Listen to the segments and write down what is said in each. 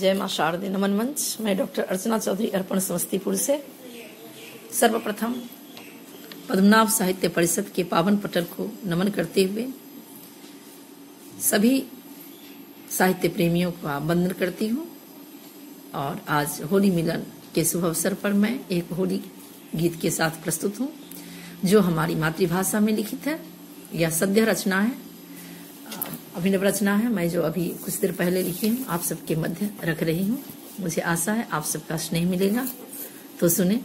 जय माँ शारदे नमन मंच मैं डॉक्टर अर्चना चौधरी अर्पण समस्तीपुर से सर्वप्रथम पद्मनाभ साहित्य परिषद के पावन पटल को नमन करते हुए सभी साहित्य प्रेमियों का वंदन करती हूँ और आज होली मिलन के शुभ अवसर पर मैं एक होली गीत के साथ प्रस्तुत हूँ जो हमारी मातृभाषा में लिखित है या सद्य रचना है अभिनव रचना है मैं जो अभी कुछ देर पहले लिखी हूँ आप सबके मध्य रख रही हूँ मुझे आशा है आप सबका स्नेह मिलेगा तो सुने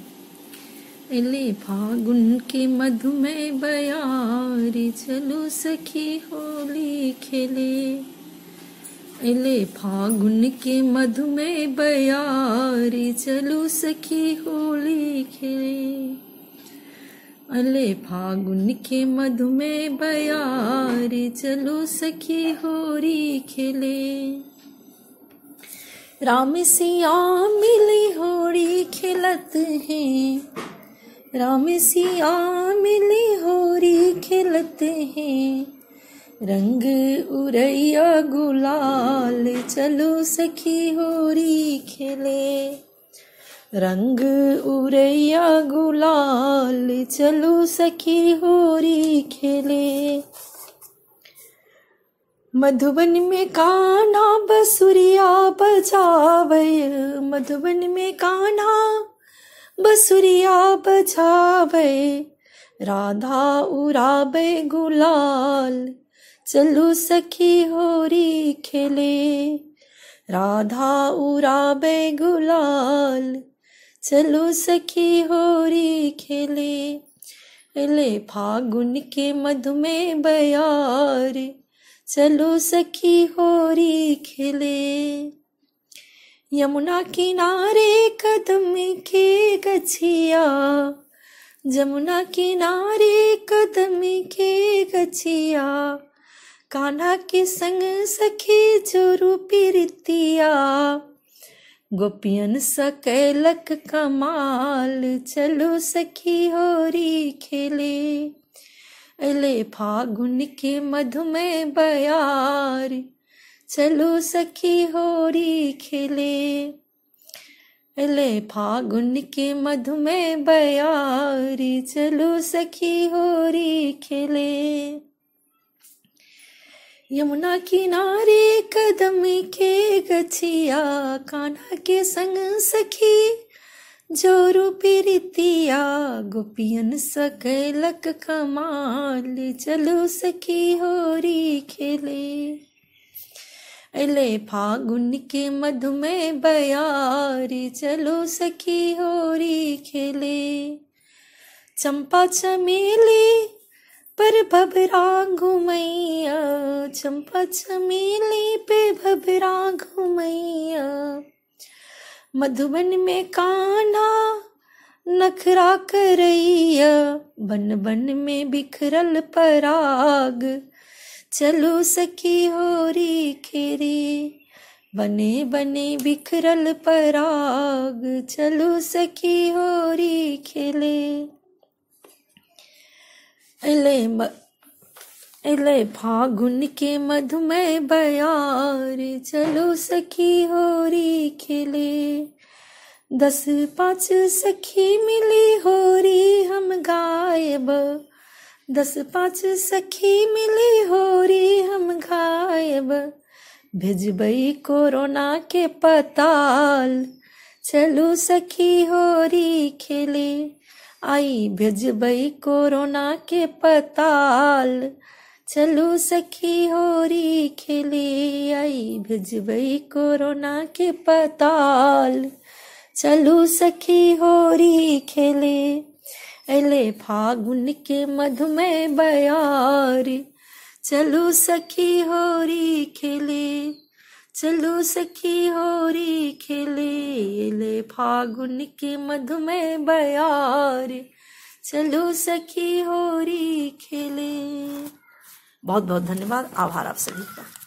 फागुन के मधु में बयारी चलो सखी होली खेले इले फागुन के मधु में बयारी चलो सखी होली खेले अले फागुन के मधु में बयार चलो सखी होरी खेले राम सिया मिली होरी खिलत है राम सिया मिली होरी खिलत हैं रंग उरैया गुलाल चलो सखी होरी खेले रंग उरैया गुलाल चलो सखी होरी खेले मधुबन में काना बसुरिया बजावय मधुबन में काना बसुरिया बजावय राधा उराबे गुलाल चलो सखी होरी खेले राधा उराबे गुलाल चलो सखी होरी खेले ले फागुन के मधु में बयार चलो सखी होरी खेले यमुना किनारे कदम के गछिया जमुना किनारे कदम के गछिया कान्हा के संग सखी जोरू पीरतिया गोपियन सकैलक कमाल चलो सखी होरी खेले अले फागुन के मधु बयार चलो सखी होरी खेले अले फागुन के मधु बयार चलो सखी होरी खेले यमुना किनारे कदम के गछिया काना के संग सखी जोरू पीरितिया गोपियन सकलक कमाल चलो सखी होरी खेले अले फागुन के मधु में बयारी चलो सखी होरी खेले चंपा चमेली पर भबरा घुमैया चंपा चमेली पे भबरा घुमैया मधुबन में कान्हा नखरा करैया बन बन में बिखरल पराग चलो सखी री खेरी बने बने बिखरल पराग चलो सखी री खेले अले म... अले फागुन के मधुमय बयार चलो सखी होरी खिले दस पाँच सखी मिली होरी हम गायब दस पाँच सखी मिली होरी हम गायब भेजबई कोरोना के पताल चलो सखी होरी खेले आई भई कोरोना के पताल चलू सखी होरी खेले आई भई कोरोना के पताल चलू सखी होरी खेले अले फागुन के मधुमेह बयार चलू सखी होरी खेले चलो सखी हो रही खेले ले फागुन के मधु में बयार चलो सखी होरी खेले बहुत बहुत धन्यवाद आभार आप सभी का